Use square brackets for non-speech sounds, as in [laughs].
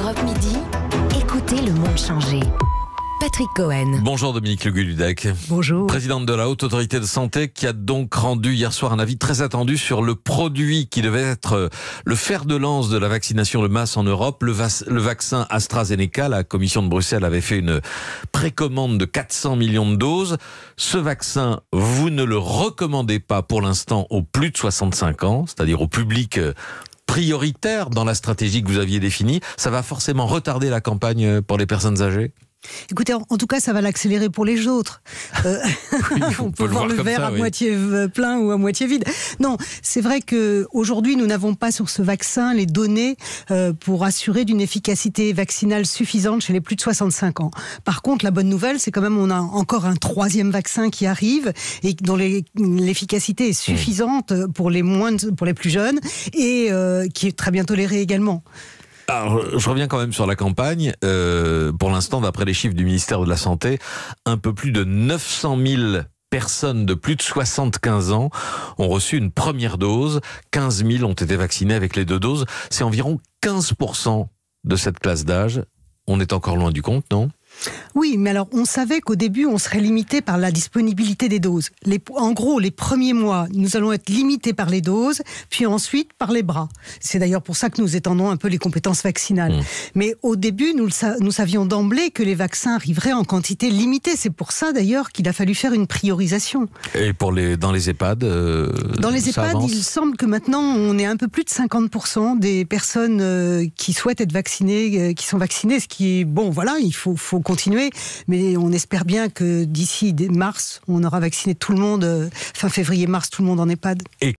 Europe Midi, écoutez le monde changer. Patrick Cohen. Bonjour Dominique Le Bonjour. Présidente de la Haute Autorité de Santé qui a donc rendu hier soir un avis très attendu sur le produit qui devait être euh, le fer de lance de la vaccination de masse en Europe, le vaccin AstraZeneca. La commission de Bruxelles avait fait une précommande de 400 millions de doses. Ce vaccin, vous ne le recommandez pas pour l'instant aux plus de 65 ans, c'est-à-dire au public euh, prioritaire dans la stratégie que vous aviez définie, ça va forcément retarder la campagne pour les personnes âgées Écoutez, en, tout cas, ça va l'accélérer pour les autres. Euh, [laughs] [laughs] on, peut, voir le, verre à moitié plein ou à moitié vide. Non, c'est vrai que aujourd'hui, nous n'avons pas sur ce vaccin les données euh, pour assurer d'une efficacité vaccinale suffisante chez les plus de 65 ans. Par contre, la bonne nouvelle, c'est quand même qu'on a encore un troisième vaccin qui arrive et dont l'efficacité est suffisante pour les moins, pour les plus jeunes et euh, qui est très bien toléré également. Alors, je reviens quand même sur la campagne. Euh, pour l'instant, d'après les chiffres du ministère de la Santé, un peu plus de 900 000 personnes de plus de 75 ans ont reçu une première dose. 15 000 ont été vaccinées avec les deux doses. C'est environ 15 de cette classe d'âge. On est encore loin du compte, non oui, mais alors on savait qu'au début, on serait limité par la disponibilité des doses. en gros, les premiers mois, nous allons être limités par les doses, puis ensuite par les bras. C'est d'ailleurs pour ça que nous étendons un peu les compétences vaccinales. Mmh. Mais au début, nous, savions d'emblée que les vaccins arriveraient en quantité limitée. C'est pour ça d'ailleurs qu'il a fallu faire une priorisation. Et pour les, dans les EHPAD euh, Dans les EHPAD, il semble que maintenant, on est un peu plus de 50% des personnes euh, qui souhaitent être vaccinées, euh, qui sont vaccinées, ce qui est bon, voilà, il faut continuer, mais on espère bien que d'ici mars, on aura vacciné tout le monde, euh, fin février-mars, tout le monde en EHPAD.